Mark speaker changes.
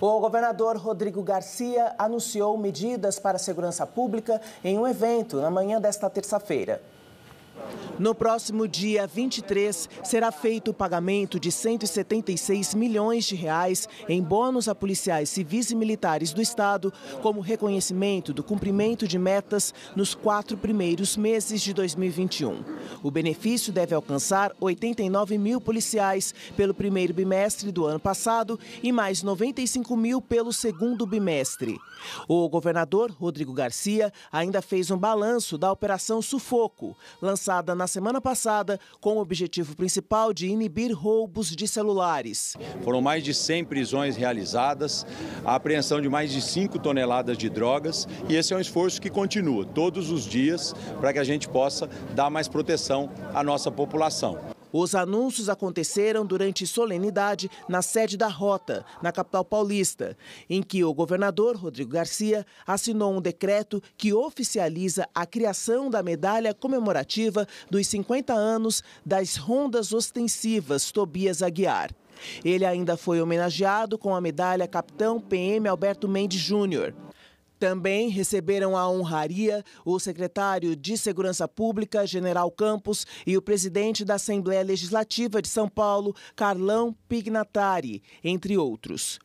Speaker 1: O governador Rodrigo Garcia anunciou medidas para a segurança pública em um evento na manhã desta terça-feira. No próximo dia 23, será feito o pagamento de 176 milhões de reais em bônus a policiais civis e militares do Estado, como reconhecimento do cumprimento de metas nos quatro primeiros meses de 2021. O benefício deve alcançar 89 mil policiais pelo primeiro bimestre do ano passado e mais 95 mil pelo segundo bimestre. O governador Rodrigo Garcia ainda fez um balanço da Operação Sufoco, lançada lançada na semana passada com o
Speaker 2: objetivo principal de inibir roubos de celulares. Foram mais de 100 prisões realizadas, a apreensão de mais de 5 toneladas de drogas e esse é um esforço que continua todos os dias para que a gente possa dar mais proteção à nossa população.
Speaker 1: Os anúncios aconteceram durante solenidade na sede da Rota, na capital paulista, em que o governador Rodrigo Garcia assinou um decreto que oficializa a criação da medalha comemorativa dos 50 anos das rondas ostensivas Tobias Aguiar. Ele ainda foi homenageado com a medalha Capitão PM Alberto Mendes Júnior. Também receberam a honraria o secretário de Segurança Pública, General Campos, e o presidente da Assembleia Legislativa de São Paulo, Carlão Pignatari, entre outros.